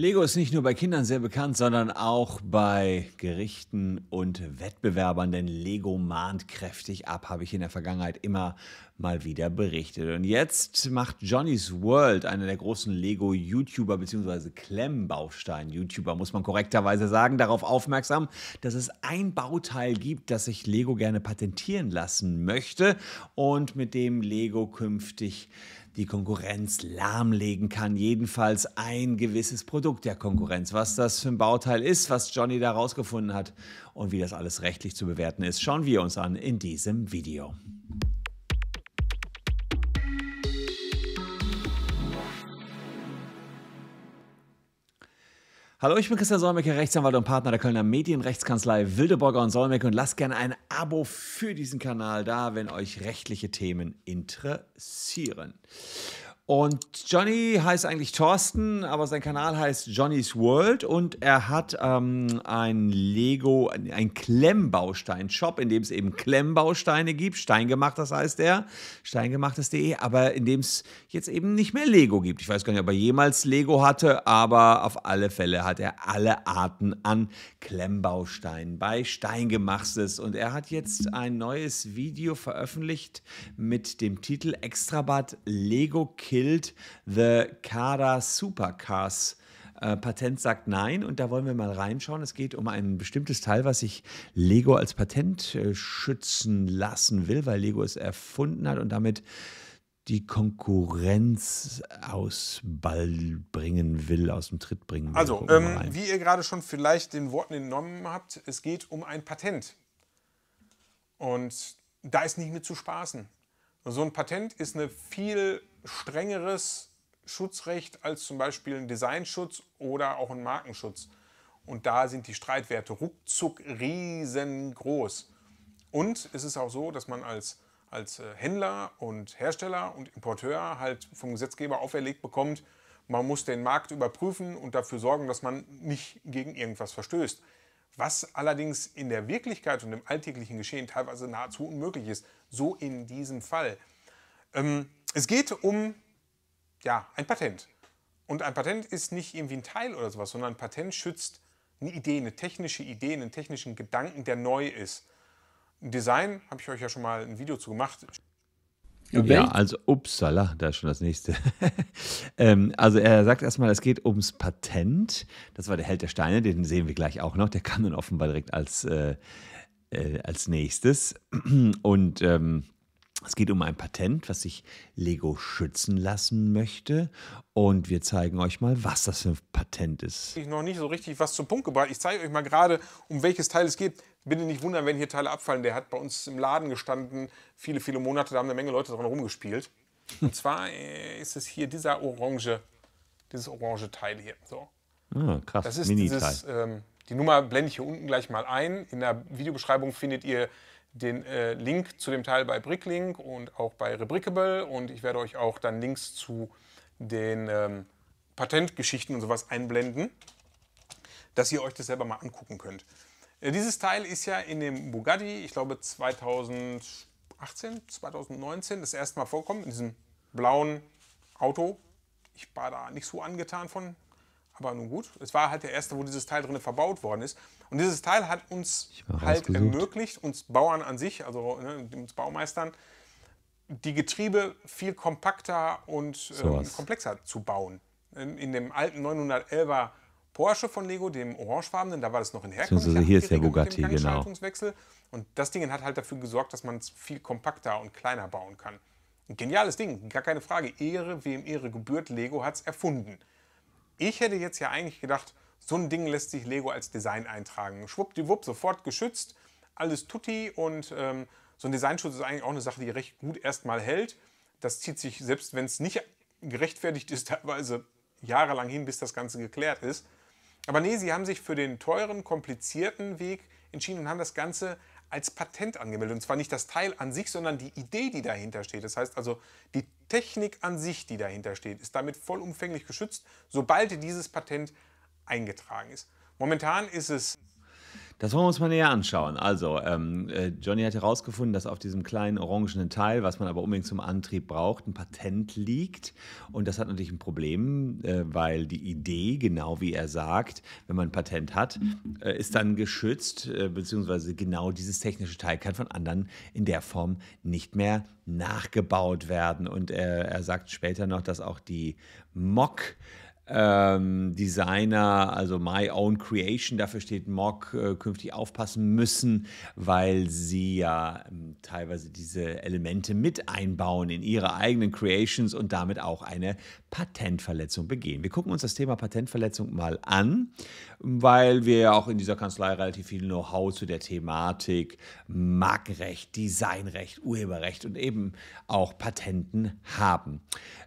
Lego ist nicht nur bei Kindern sehr bekannt, sondern auch bei Gerichten und Wettbewerbern, denn Lego mahnt kräftig ab, habe ich in der Vergangenheit immer mal wieder berichtet. Und jetzt macht Johnny's World, einer der großen Lego-YouTuber bzw. Klemmbaustein-YouTuber, muss man korrekterweise sagen, darauf aufmerksam, dass es ein Bauteil gibt, das sich Lego gerne patentieren lassen möchte und mit dem Lego künftig die Konkurrenz lahmlegen kann. Jedenfalls ein gewisses Produkt der Konkurrenz. Was das für ein Bauteil ist, was Johnny da rausgefunden hat und wie das alles rechtlich zu bewerten ist, schauen wir uns an in diesem Video. Hallo, ich bin Christian Solmecke, Rechtsanwalt und Partner der Kölner Medienrechtskanzlei Wildeborger und Solmecke und lasst gerne ein Abo für diesen Kanal da, wenn euch rechtliche Themen interessieren. Und Johnny heißt eigentlich Thorsten, aber sein Kanal heißt Johnny's World und er hat ähm, ein Lego, ein Klemmbaustein-Shop, in dem es eben Klemmbausteine gibt. Steingemacht, das heißt er. Steingemachtes.de, aber in dem es jetzt eben nicht mehr Lego gibt. Ich weiß gar nicht, ob er jemals Lego hatte, aber auf alle Fälle hat er alle Arten an Klemmbausteinen bei Steingemachtes. Und er hat jetzt ein neues Video veröffentlicht mit dem Titel Extrabad Lego Kids gilt The Kada Supercars. Äh, Patent sagt nein und da wollen wir mal reinschauen. Es geht um ein bestimmtes Teil, was sich Lego als Patent äh, schützen lassen will, weil Lego es erfunden hat und damit die Konkurrenz aus Ball bringen will, aus dem Tritt bringen will. Also, ähm, wie ihr gerade schon vielleicht den Worten entnommen habt, es geht um ein Patent. Und da ist nicht mit zu spaßen. So ein Patent ist ein viel strengeres Schutzrecht als zum Beispiel ein Designschutz oder auch ein Markenschutz. Und da sind die Streitwerte ruckzuck riesengroß. Und es ist auch so, dass man als, als äh, Händler und Hersteller und Importeur halt vom Gesetzgeber auferlegt bekommt, man muss den Markt überprüfen und dafür sorgen, dass man nicht gegen irgendwas verstößt was allerdings in der Wirklichkeit und im alltäglichen Geschehen teilweise nahezu unmöglich ist. So in diesem Fall. Ähm, es geht um ja, ein Patent. Und ein Patent ist nicht irgendwie ein Teil oder sowas, sondern ein Patent schützt eine Idee, eine technische Idee, einen technischen Gedanken, der neu ist. Design, habe ich euch ja schon mal ein Video zu gemacht, ja, also upsala, da ist schon das nächste. ähm, also er sagt erstmal, es geht ums Patent. Das war der Held der Steine, den sehen wir gleich auch noch. Der kam dann offenbar direkt als, äh, äh, als nächstes. Und ähm, es geht um ein Patent, was sich Lego schützen lassen möchte. Und wir zeigen euch mal, was das für ein Patent ist. Ich noch nicht so richtig was zum Punkt gebracht. Ich zeige euch mal gerade, um welches Teil es geht. Bitte nicht wundern, wenn hier Teile abfallen. Der hat bei uns im Laden gestanden, viele, viele Monate. Da haben eine Menge Leute dran rumgespielt. Und zwar äh, ist es hier dieser orange, dieses orange Teil hier. So. Ah, krass, Das ist dieses, ähm, die Nummer blende ich hier unten gleich mal ein. In der Videobeschreibung findet ihr den äh, Link zu dem Teil bei Bricklink und auch bei Rebrickable und ich werde euch auch dann Links zu den ähm, Patentgeschichten und sowas einblenden, dass ihr euch das selber mal angucken könnt. Äh, dieses Teil ist ja in dem Bugatti, ich glaube 2018, 2019, das erste Mal vorkommen, in diesem blauen Auto. Ich war da nicht so angetan von, aber nun gut, es war halt der erste, wo dieses Teil drin verbaut worden ist. Und dieses Teil hat uns halt ausgesucht. ermöglicht, uns Bauern an sich, also ne, uns Baumeistern, die Getriebe viel kompakter und ähm, so komplexer zu bauen. In, in dem alten 911er Porsche von Lego, dem orangefarbenen, da war das noch in Herkunft. Also hier ist der Bugatti, genau. Und das Ding hat halt dafür gesorgt, dass man es viel kompakter und kleiner bauen kann. Ein geniales Ding, gar keine Frage. Ehre, wem Ehre gebührt, Lego hat es erfunden. Ich hätte jetzt ja eigentlich gedacht, so ein Ding lässt sich Lego als Design eintragen. Schwuppdiwupp, sofort geschützt, alles tutti und ähm, so ein Designschutz ist eigentlich auch eine Sache, die recht gut erstmal hält. Das zieht sich, selbst wenn es nicht gerechtfertigt ist, teilweise jahrelang hin, bis das Ganze geklärt ist. Aber nee, sie haben sich für den teuren, komplizierten Weg entschieden und haben das Ganze als Patent angemeldet. Und zwar nicht das Teil an sich, sondern die Idee, die dahinter steht. Das heißt also, die Technik an sich, die dahinter steht, ist damit vollumfänglich geschützt, sobald dieses Patent eingetragen ist. Momentan ist es das wollen wir uns mal näher anschauen. Also, ähm, äh, Johnny hat herausgefunden, dass auf diesem kleinen orangenen Teil, was man aber unbedingt zum Antrieb braucht, ein Patent liegt. Und das hat natürlich ein Problem, äh, weil die Idee, genau wie er sagt, wenn man ein Patent hat, äh, ist dann geschützt, äh, beziehungsweise genau dieses technische Teil kann von anderen in der Form nicht mehr nachgebaut werden. Und er sagt später noch, dass auch die Mock ähm, Designer, also My Own Creation, dafür steht Mock, äh, künftig aufpassen müssen, weil sie ja ähm, teilweise diese Elemente mit einbauen in ihre eigenen Creations und damit auch eine Patentverletzung begehen. Wir gucken uns das Thema Patentverletzung mal an, weil wir auch in dieser Kanzlei relativ viel Know-how zu der Thematik Markenrecht, Designrecht, Urheberrecht und eben auch Patenten haben.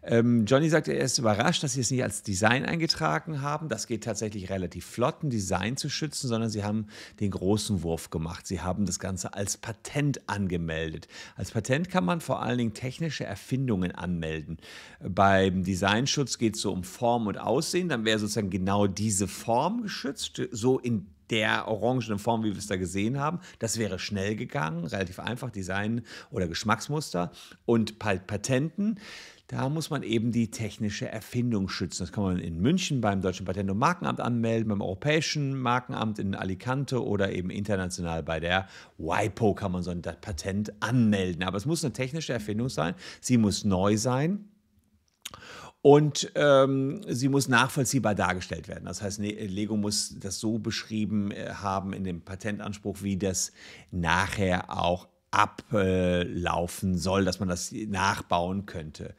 Ähm, Johnny sagte, er ist überrascht, dass sie es nicht als Design eingetragen haben. Das geht tatsächlich relativ flott, ein Design zu schützen, sondern sie haben den großen Wurf gemacht. Sie haben das Ganze als Patent angemeldet. Als Patent kann man vor allen Dingen technische Erfindungen anmelden. Beim Design Designschutz geht so um Form und Aussehen, dann wäre sozusagen genau diese Form geschützt, so in der orangenen Form, wie wir es da gesehen haben. Das wäre schnell gegangen, relativ einfach, Design oder Geschmacksmuster und Patenten. Da muss man eben die technische Erfindung schützen. Das kann man in München beim Deutschen Patent- und Markenamt anmelden, beim Europäischen Markenamt in Alicante oder eben international bei der WIPO kann man so ein Patent anmelden. Aber es muss eine technische Erfindung sein. Sie muss neu sein. Und ähm, sie muss nachvollziehbar dargestellt werden. Das heißt, ne-, Lego muss das so beschrieben äh, haben in dem Patentanspruch, wie das nachher auch ablaufen soll, dass man das nachbauen könnte.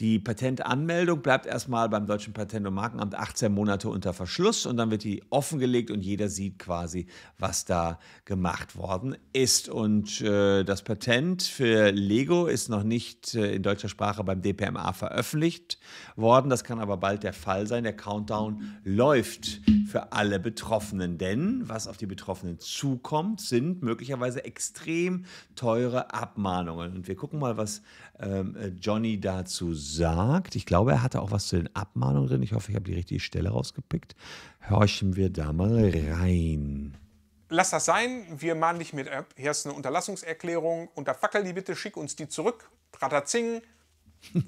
Die Patentanmeldung bleibt erstmal beim Deutschen Patent- und Markenamt 18 Monate unter Verschluss und dann wird die offengelegt und jeder sieht quasi, was da gemacht worden ist. Und äh, das Patent für Lego ist noch nicht äh, in deutscher Sprache beim DPMA veröffentlicht worden. Das kann aber bald der Fall sein. Der Countdown läuft für alle Betroffenen, denn was auf die Betroffenen zukommt, sind möglicherweise extrem teure Abmahnungen. Und wir gucken mal, was ähm, äh, Johnny dazu sagt. Ich glaube, er hatte auch was zu den Abmahnungen drin. Ich hoffe, ich habe die richtige Stelle rausgepickt. Horchen wir da mal rein. Lass das sein, wir mahnen dich mit ab. Hier ist eine Unterlassungserklärung. Unterfackel die bitte, schick uns die zurück. Ratterzing,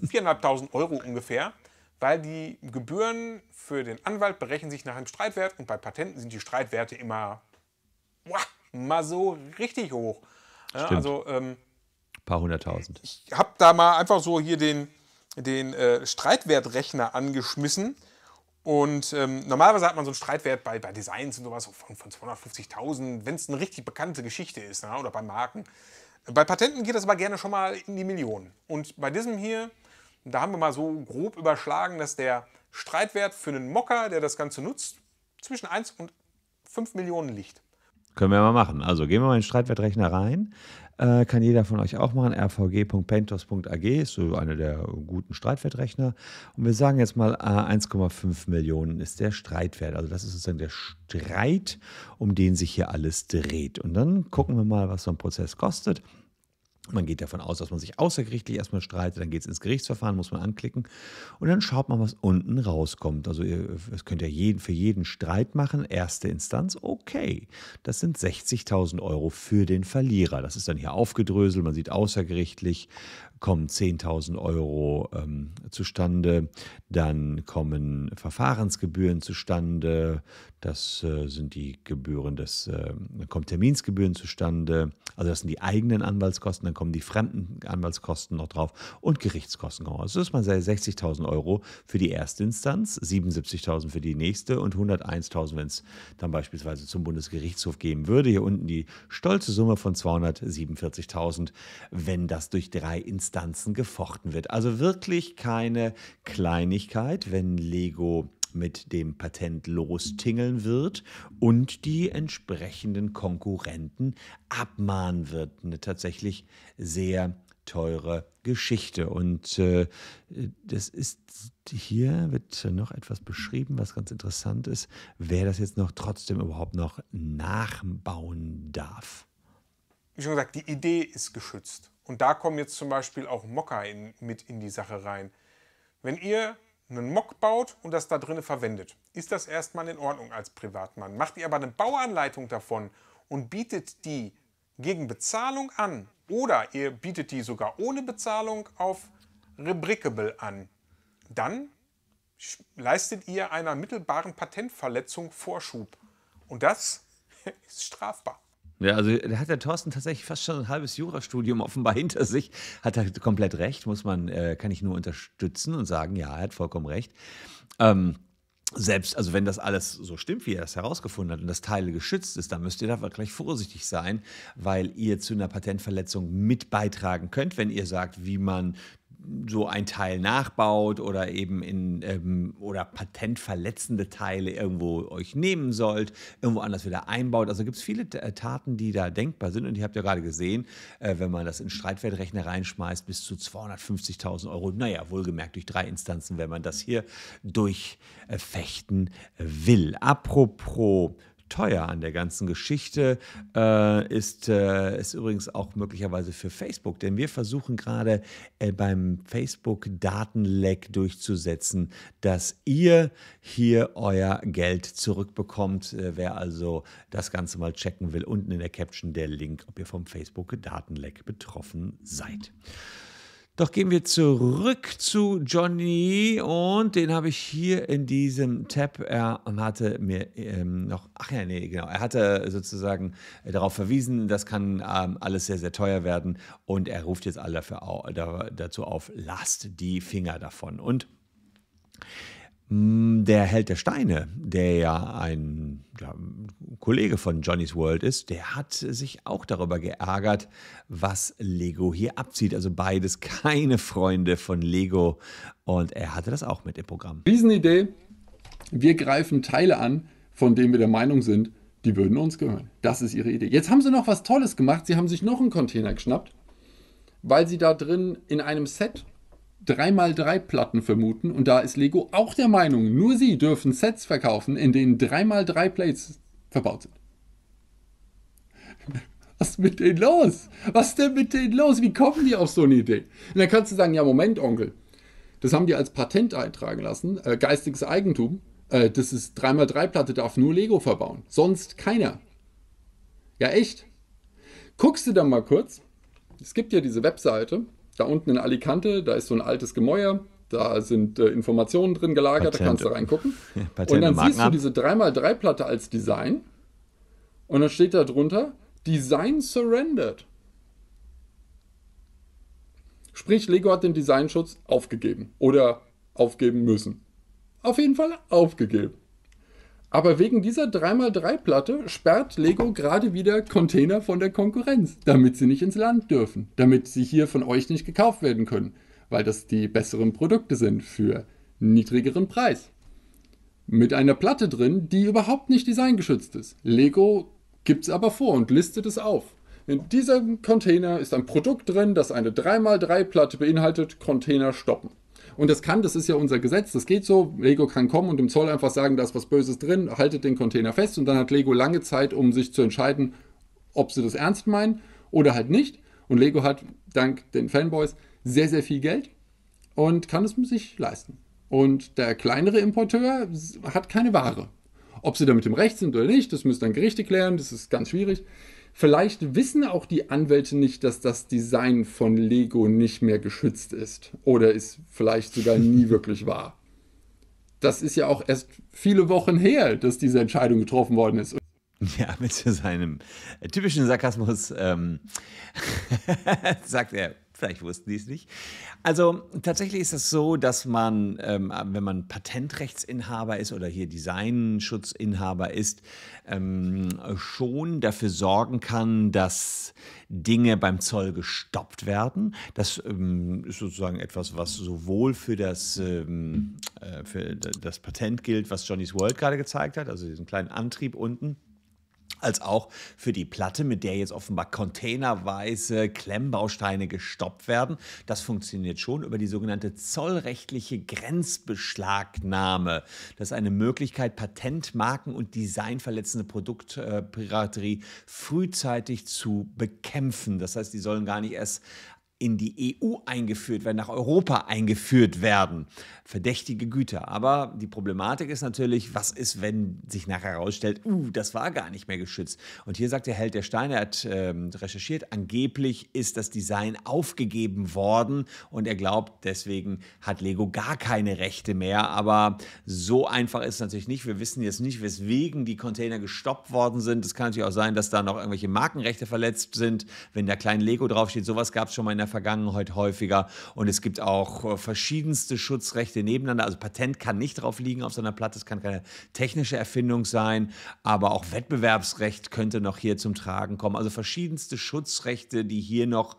4.500 Euro ungefähr weil die Gebühren für den Anwalt berechnen sich nach einem Streitwert und bei Patenten sind die Streitwerte immer wow, mal so richtig hoch. Ja, also ähm, paar hunderttausend. Ich habe da mal einfach so hier den, den äh, Streitwertrechner angeschmissen. Und ähm, normalerweise hat man so einen Streitwert bei, bei Designs und sowas von, von 250.000, wenn es eine richtig bekannte Geschichte ist na, ne, oder bei Marken. Bei Patenten geht das aber gerne schon mal in die Millionen. Und bei diesem hier, da haben wir mal so grob überschlagen, dass der Streitwert für einen Mocker, der das Ganze nutzt, zwischen 1 und 5 Millionen liegt. Können wir mal machen. Also gehen wir mal in den Streitwertrechner rein. Äh, kann jeder von euch auch machen. rvg.pentos.ag ist so einer der guten Streitwertrechner. Und wir sagen jetzt mal, äh, 1,5 Millionen ist der Streitwert. Also das ist sozusagen der Streit, um den sich hier alles dreht. Und dann gucken wir mal, was so ein Prozess kostet. Man geht davon aus, dass man sich außergerichtlich erstmal streitet, dann geht es ins Gerichtsverfahren, muss man anklicken und dann schaut man, was unten rauskommt. Also ihr, das könnt ihr jeden, für jeden Streit machen, erste Instanz, okay. Das sind 60.000 Euro für den Verlierer. Das ist dann hier aufgedröselt, man sieht außergerichtlich, kommen 10.000 Euro ähm, zustande, dann kommen Verfahrensgebühren zustande, das äh, sind die Gebühren, das äh, dann Terminsgebühren zustande, also das sind die eigenen Anwaltskosten, dann kommen die fremden Anwaltskosten noch drauf und Gerichtskosten. kommen. Also ist man 60.000 Euro für die erste Instanz, 77.000 für die nächste und 101.000, wenn es dann beispielsweise zum Bundesgerichtshof gehen würde. Hier unten die stolze Summe von 247.000, wenn das durch drei Instanzen Instanzen gefochten wird. Also wirklich keine Kleinigkeit, wenn Lego mit dem Patent lostingeln wird und die entsprechenden Konkurrenten abmahnen wird. Eine tatsächlich sehr teure Geschichte. Und äh, das ist hier wird noch etwas beschrieben, was ganz interessant ist, wer das jetzt noch trotzdem überhaupt noch nachbauen darf. Wie schon gesagt, die Idee ist geschützt. Und da kommen jetzt zum Beispiel auch Mocker in, mit in die Sache rein. Wenn ihr einen Mock baut und das da drin verwendet, ist das erstmal in Ordnung als Privatmann. Macht ihr aber eine Bauanleitung davon und bietet die gegen Bezahlung an oder ihr bietet die sogar ohne Bezahlung auf Rebrickable an, dann leistet ihr einer mittelbaren Patentverletzung Vorschub. Und das ist strafbar. Ja, also da hat der Thorsten tatsächlich fast schon ein halbes Jurastudium offenbar hinter sich. Hat er komplett recht, muss man, äh, kann ich nur unterstützen und sagen, ja, er hat vollkommen recht. Ähm, selbst, also wenn das alles so stimmt, wie er das herausgefunden hat und das Teil geschützt ist, dann müsst ihr da gleich vorsichtig sein, weil ihr zu einer Patentverletzung mit beitragen könnt, wenn ihr sagt, wie man so ein Teil nachbaut oder eben in ähm, oder patentverletzende Teile irgendwo euch nehmen sollt, irgendwo anders wieder einbaut. Also gibt es viele äh, Taten, die da denkbar sind und ihr habt ja gerade gesehen, äh, wenn man das in Streitwertrechner reinschmeißt, bis zu 250.000 Euro. Naja, wohlgemerkt durch drei Instanzen, wenn man das hier durchfechten äh, will. Apropos teuer an der ganzen Geschichte äh, ist, äh, ist übrigens auch möglicherweise für Facebook, denn wir versuchen gerade äh, beim Facebook-Datenleck durchzusetzen, dass ihr hier euer Geld zurückbekommt. Äh, wer also das Ganze mal checken will, unten in der Caption der Link, ob ihr vom Facebook-Datenleck betroffen seid. Doch gehen wir zurück zu Johnny und den habe ich hier in diesem Tab. Er hatte mir ähm, noch, ach ja, nee, genau. Er hatte sozusagen äh, darauf verwiesen, das kann ähm, alles sehr, sehr teuer werden und er ruft jetzt alle dafür, dazu auf, lasst die Finger davon. Und Mm, der Held der Steine, der ja ein ja, Kollege von Johnny's World ist, der hat sich auch darüber geärgert, was Lego hier abzieht. Also beides keine Freunde von Lego und er hatte das auch mit im Programm. Riesenidee. Wir greifen Teile an, von denen wir der Meinung sind, die würden uns gehören. Das ist ihre Idee. Jetzt haben sie noch was Tolles gemacht. Sie haben sich noch einen Container geschnappt, weil sie da drin in einem Set 3x3-Platten vermuten und da ist Lego auch der Meinung, nur sie dürfen Sets verkaufen, in denen 3x3-Plates verbaut sind. Was ist mit denen los? Was ist denn mit denen los? Wie kommen die auf so eine Idee? Und dann kannst du sagen, ja, Moment, Onkel, das haben die als Patent eintragen lassen, äh, geistiges Eigentum. Äh, das ist 3x3-Platte, darf nur Lego verbauen, sonst keiner. Ja, echt? Guckst du dann mal kurz, es gibt ja diese Webseite, da unten in Alicante, da ist so ein altes Gemäuer, da sind äh, Informationen drin gelagert, Patente. da kannst du reingucken. Patente, und dann Marken siehst du ab. diese 3x3-Platte als Design und dann steht da drunter Design surrendered. Sprich, Lego hat den Designschutz aufgegeben oder aufgeben müssen. Auf jeden Fall aufgegeben. Aber wegen dieser 3x3-Platte sperrt Lego gerade wieder Container von der Konkurrenz, damit sie nicht ins Land dürfen, damit sie hier von euch nicht gekauft werden können, weil das die besseren Produkte sind für niedrigeren Preis. Mit einer Platte drin, die überhaupt nicht designgeschützt ist. Lego gibt es aber vor und listet es auf. In diesem Container ist ein Produkt drin, das eine 3x3-Platte beinhaltet, Container stoppen. Und das kann, das ist ja unser Gesetz, das geht so. Lego kann kommen und dem Zoll einfach sagen, da ist was Böses drin, haltet den Container fest und dann hat Lego lange Zeit, um sich zu entscheiden, ob sie das ernst meinen oder halt nicht. Und Lego hat dank den Fanboys sehr, sehr viel Geld und kann es sich leisten. Und der kleinere Importeur hat keine Ware. Ob sie da mit dem Recht sind oder nicht, das müssen dann Gerichte klären, das ist ganz schwierig. Vielleicht wissen auch die Anwälte nicht, dass das Design von Lego nicht mehr geschützt ist oder ist vielleicht sogar nie wirklich wahr. Das ist ja auch erst viele Wochen her, dass diese Entscheidung getroffen worden ist. Ja, mit seinem typischen Sarkasmus ähm, sagt er, Vielleicht wussten die es nicht. Also tatsächlich ist es das so, dass man, ähm, wenn man Patentrechtsinhaber ist oder hier Designschutzinhaber ist, ähm, schon dafür sorgen kann, dass Dinge beim Zoll gestoppt werden. Das ähm, ist sozusagen etwas, was sowohl für das, ähm, äh, für das Patent gilt, was Johnny's World gerade gezeigt hat, also diesen kleinen Antrieb unten als auch für die Platte, mit der jetzt offenbar containerweise Klemmbausteine gestoppt werden. Das funktioniert schon über die sogenannte zollrechtliche Grenzbeschlagnahme. Das ist eine Möglichkeit, Patentmarken und designverletzende Produktpiraterie frühzeitig zu bekämpfen. Das heißt, die sollen gar nicht erst in die EU eingeführt werden, nach Europa eingeführt werden. Verdächtige Güter. Aber die Problematik ist natürlich, was ist, wenn sich nachher herausstellt, uh, das war gar nicht mehr geschützt. Und hier sagt der Held der Steine, er hat äh, recherchiert, angeblich ist das Design aufgegeben worden und er glaubt, deswegen hat Lego gar keine Rechte mehr. Aber so einfach ist es natürlich nicht. Wir wissen jetzt nicht, weswegen die Container gestoppt worden sind. Es kann natürlich auch sein, dass da noch irgendwelche Markenrechte verletzt sind, wenn da klein Lego draufsteht. Sowas gab es schon mal in der Vergangenheit häufiger und es gibt auch äh, verschiedenste Schutzrechte nebeneinander. Also Patent kann nicht drauf liegen auf so einer Platte, es kann keine technische Erfindung sein, aber auch Wettbewerbsrecht könnte noch hier zum Tragen kommen. Also verschiedenste Schutzrechte, die hier noch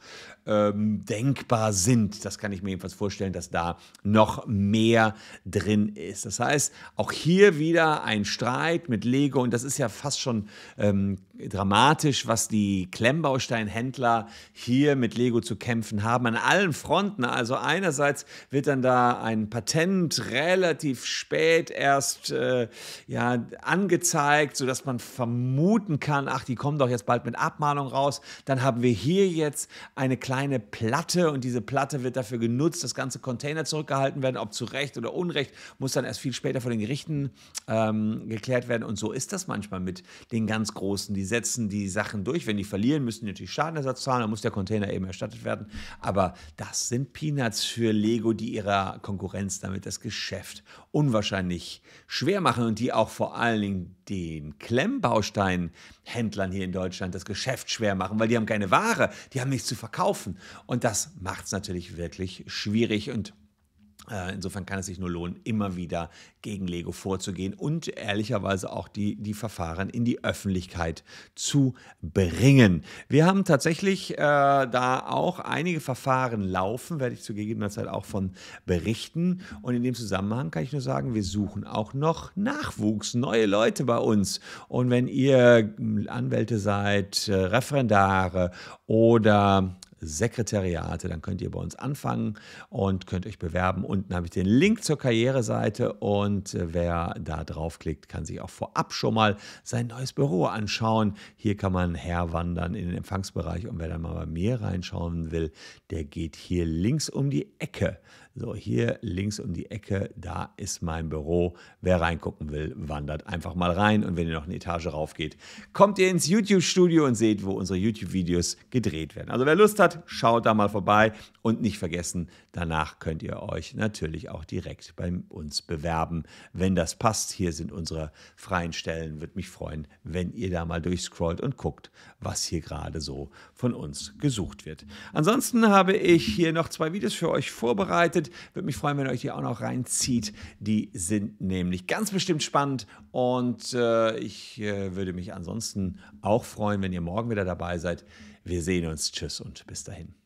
ähm, denkbar sind. Das kann ich mir jedenfalls vorstellen, dass da noch mehr drin ist. Das heißt, auch hier wieder ein Streit mit Lego und das ist ja fast schon ähm, dramatisch, was die Klemmbausteinhändler hier mit Lego zu kämpfen haben an allen Fronten. Also einerseits wird dann da ein Patent relativ spät erst äh, ja, angezeigt, sodass man vermuten kann, ach, die kommen doch jetzt bald mit Abmahnung raus. Dann haben wir hier jetzt eine kleine kleine Platte und diese Platte wird dafür genutzt, dass ganze Container zurückgehalten werden, ob zu Recht oder Unrecht, muss dann erst viel später von den Gerichten ähm, geklärt werden. Und so ist das manchmal mit den ganz Großen. Die setzen die Sachen durch. Wenn die verlieren, müssen die natürlich Schadenersatz zahlen, dann muss der Container eben erstattet werden. Aber das sind Peanuts für Lego, die ihrer Konkurrenz damit das Geschäft unwahrscheinlich schwer machen und die auch vor allen Dingen den Klemmbausteinhändlern hier in Deutschland das Geschäft schwer machen, weil die haben keine Ware, die haben nichts zu verkaufen schaffen. Und das macht es natürlich wirklich schwierig und äh, Insofern kann es sich nur lohnen, immer wieder gegen Lego vorzugehen und ehrlicherweise auch die, die Verfahren in die Öffentlichkeit zu bringen. Wir haben tatsächlich äh, da auch einige Verfahren laufen, werde ich zu gegebener Zeit auch von berichten. Und in dem Zusammenhang kann ich nur sagen, wir suchen auch noch Nachwuchs, neue Leute bei uns. Und wenn ihr ähm, Anwälte seid, äh, Referendare oder Sekretariate. Dann könnt ihr bei uns anfangen und könnt euch bewerben. Unten habe ich den Link zur Karriereseite und äh, wer da draufklickt, kann sich auch vorab schon mal sein neues Büro anschauen. Hier kann man herwandern in den Empfangsbereich und wer dann mal bei mir reinschauen will, der geht hier links um die Ecke. So, hier links um die Ecke, da ist mein Büro. Wer reingucken will, wandert einfach mal rein. Und wenn ihr noch eine Etage rauf geht, kommt ihr ins YouTube-Studio und seht, wo unsere YouTube-Videos gedreht werden. Also wer Lust hat, schaut da mal vorbei und nicht vergessen, danach könnt ihr euch natürlich auch direkt bei uns bewerben, wenn das passt. Hier sind unsere freien Stellen. Würde mich freuen, wenn ihr da mal durchscrollt und guckt, was hier gerade so von uns gesucht wird. Ansonsten habe ich hier noch zwei Videos für euch vorbereitet findet. Würde mich freuen, wenn ihr euch die auch noch reinzieht. Die sind nämlich ganz bestimmt spannend und äh, ich äh, würde mich ansonsten auch freuen, wenn ihr morgen wieder dabei seid. Wir sehen uns. Tschüss und bis dahin.